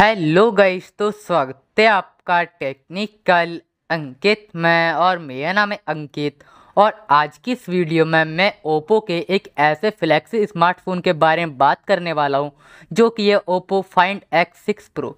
hello guys तो स्वागत है आपका टेक्निकल अंकित में और मेरा नाम है अंकित और आज की इस वीडियो में मैं ओप्पो के एक ऐसे फ्लैक्सी स्मार्टफोन के बारे में बात करने वाला हूं जो कि है Oppo find X six pro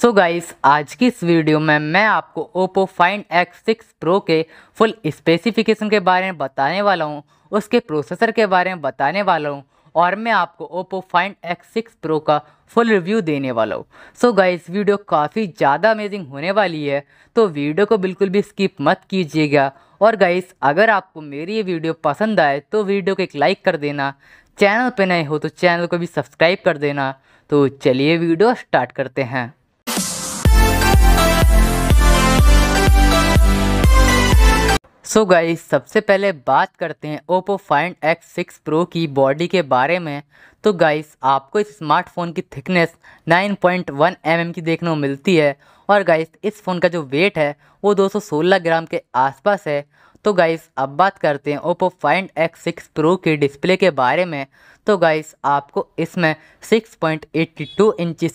so guys आज की इस वीडियो में मैं आपको Oppo find X six pro के फुल स्पेसिफिकेशन के बारे में बताने वाला हूँ उसके प्रोसेसर के बारे में बताने वाला हूँ और मैं आपको Oppo find X six pro का फुल रिव्यू देने वाला हूँ सो गाइज़ वीडियो काफ़ी ज़्यादा अमेजिंग होने वाली है तो वीडियो को बिल्कुल भी स्किप मत कीजिएगा और गाइस अगर आपको मेरी ये वीडियो पसंद आए तो वीडियो को एक लाइक कर देना चैनल पर नए हो तो चैनल को भी सब्सक्राइब कर देना तो चलिए वीडियो स्टार्ट करते हैं सो so गाइस सबसे पहले बात करते हैं Oppo find X six pro की बॉडी के बारे में तो गाइस आपको इस स्मार्टफोन की थिकनेस 9.1 पॉइंट mm की देखने को मिलती है और गाइस इस फ़ोन का जो वेट है वो 216 ग्राम के आसपास है तो गाइस अब बात करते हैं Oppo find X six pro के डिस्प्ले के बारे में तो गाइस आपको इसमें 6.82 पॉइंट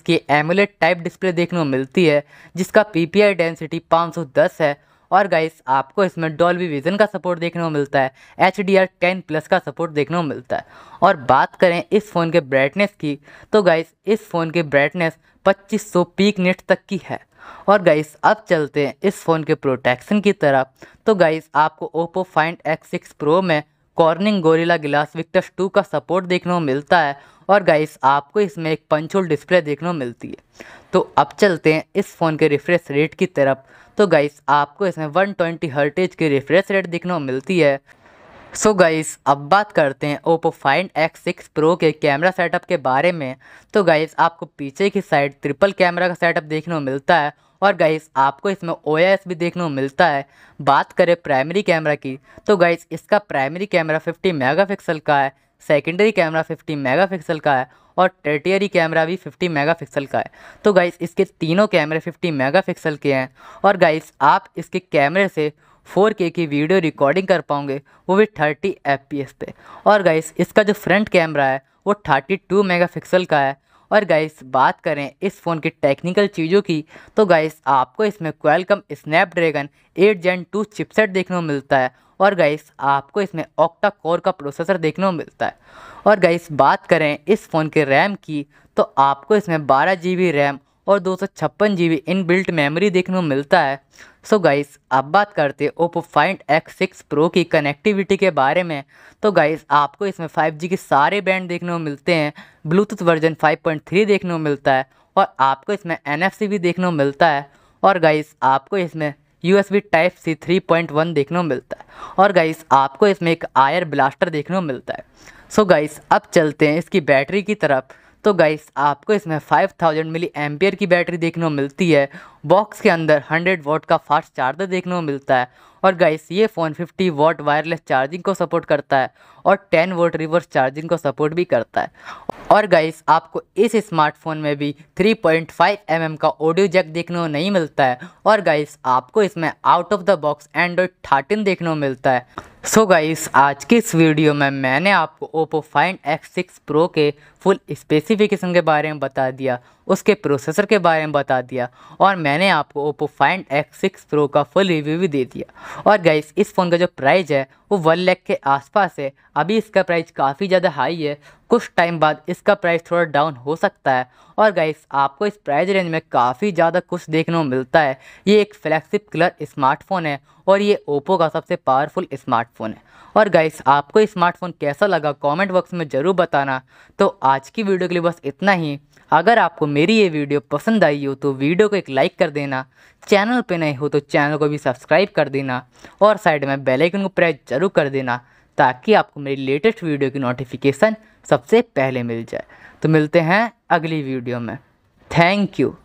की एमुलेट टाइप डिस्प्ले देखने को मिलती है जिसका पी डेंसिटी पाँच है और गाइस आपको इसमें डॉल्बी विजन का सपोर्ट देखने को मिलता है H D R ten plus का सपोर्ट देखने को मिलता है और बात करें इस फ़ोन के ब्राइटनेस की तो गाइस इस फ़ोन की ब्राइटनेस 2500 पीक नेट तक की है और गाइस अब चलते हैं इस फ़ोन के प्रोटेक्शन की तरफ तो गाइस आपको Oppo find X six pro में Corning Gorilla Glass Victus two का सपोर्ट देखने को मिलता है और गाइस आपको इसमें एक पंचोल डिस्प्ले देखने को मिलती है तो अब चलते हैं इस फ़ोन के रिफ्रेश रेट की तरफ तो गाइस आपको इसमें वन ट्वेंटी हर्टेज की रिफ्रेश रेट देखने को मिलती है सो so गाइस अब बात करते हैं Oppo find X six pro के कैमरा सेटअप के बारे में तो गाइस आपको पीछे की साइड ट्रिपल कैमरा का सेटअप देखने को मिलता है और गाइस आपको इसमें ओ भी देखने को मिलता है बात करें प्राइमरी कैमरा की तो गाइस इसका प्राइमरी कैमरा 50 मेगापिक्सल का है सेकेंडरी कैमरा 50 मेगापिक्सल का है और टर्टियरी कैमरा भी 50 मेगापिक्सल का है तो गाइस इसके तीनों कैमरे 50 मेगापिक्सल के हैं और गाइस आप इसके कैमरे से 4K की वीडियो रिकॉर्डिंग कर पाओगे वो भी 30 fps पे और गाइस इसका जो फ्रंट कैमरा है वो 32 टू का है और गाइस बात करें इस फ़ोन की टेक्निकल चीज़ों की तो गाइस आपको इसमें Qualcomm Snapdragon eight gen two chipset देखने को मिलता है और गाइस आपको इसमें ऑक्टा कोर का प्रोसेसर देखने को मिलता है और गाइस बात करें इस फ़ोन के रैम की तो आपको इसमें बारह जी रैम और दो सौ छप्पन G B in built memory देखने को मिलता है सो so गाइस अब बात करते हैं Oppo find X six pro की कनेक्टिविटी के बारे में तो गाइस आपको इसमें 5G के सारे बैंड देखने को मिलते हैं ब्लूटूथ वर्जन 5.3 देखने को मिलता है और आपको इसमें एन भी देखने को मिलता है और गाइस आपको इसमें U S B type C three point one देखने को मिलता है और गाइस आपको इसमें एक आयर ब्लास्टर देखने को मिलता है सो so गाइस अब चलते हैं इसकी बैटरी की तरफ तो गाइस आपको इसमें 5000 मिली एम्पियर की बैटरी देखने को मिलती है बॉक्स के अंदर 100 वॉट का फास्ट चार्जर देखने को मिलता है और गाइस ये फ़ोन 50 वॉट वायरलेस चार्जिंग को सपोर्ट करता है और 10 वोट रिवर्स चार्जिंग को सपोर्ट भी करता है और गाइस आपको इस स्मार्टफोन में भी 3.5 पॉइंट mm का ऑडियो जैक देखने को नहीं मिलता है और गाइस आपको इसमें out of the box Android thirteen देखने को मिलता है सो so गाइस आज के इस वीडियो में मैंने आपको Oppo find X six pro के फुल स्पेसिफिकेशन के बारे में बता दिया उसके प्रोसेसर के बारे में बता दिया और मैंने आपको Oppo find X six pro का फुल रिव्यू भी दे दिया और गाइस इस फ़ोन का जो प्राइस है वो वन लैख के आसपास है अभी इसका प्राइस काफ़ी ज़्यादा हाई है कुछ टाइम बाद इसका प्राइस थोड़ा डाउन हो सकता है और गाइस आपको इस प्राइस रेंज में काफ़ी ज़्यादा कुछ देखने को मिलता है ये एक फ्लैक्सिप कलर स्मार्टफोन है और ये ओप्पो का सबसे पावरफुल स्मार्टफोन है और गाइस आपको स्मार्टफोन कैसा लगा कॉमेंट बॉक्स में ज़रूर बताना तो आज की वीडियो के लिए बस इतना ही अगर आपको मेरी ये वीडियो पसंद आई हो तो वीडियो को एक लाइक कर देना चैनल पे नए हो तो चैनल को भी सब्सक्राइब कर देना और साइड में बेल आइकन को प्रेस जरूर कर देना ताकि आपको मेरी लेटेस्ट वीडियो की नोटिफिकेशन सबसे पहले मिल जाए तो मिलते हैं अगली वीडियो में थैंक यू